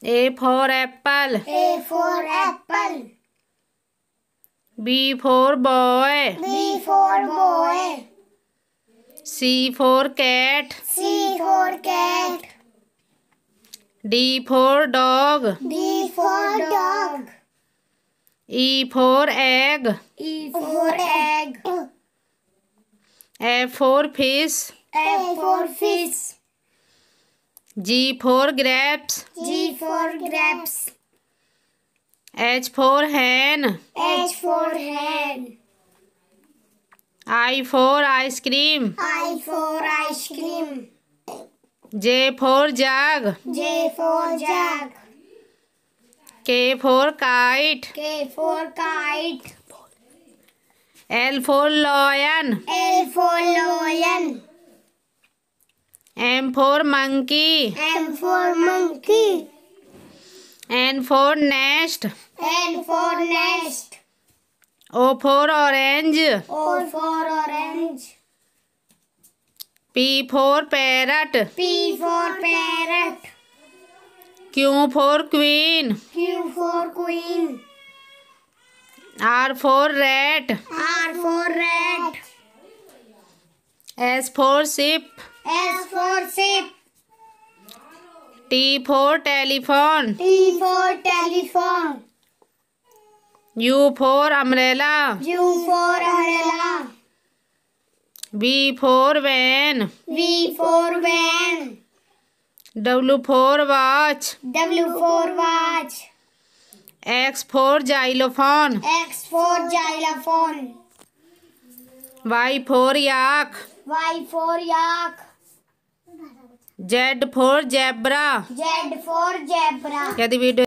A for apple. A for apple. B for boy. B for boy. C for cat. C for cat. D for dog. D for dog. E for egg. E for egg. F for fish. F for fish. G for grapes. G for grapes. H for hen. H for hen. I for ice cream. I for ice cream. J for jug. J for jug. K for kite. K for kite. L for lion. L M for monkey. M for monkey. N for nest. N for nest. O for orange. O for orange. P for parrot. P for parrot. Q for queen. Q for queen. R for rat. R S for ship. S for ship. T for telephone. T for telephone. U for umbrella. U for umbrella. V for van. V for van. W for watch. W for watch. X for xylophone. X for xylophone. Y for yak Y for yak Z for zebra Z for zebra यदि video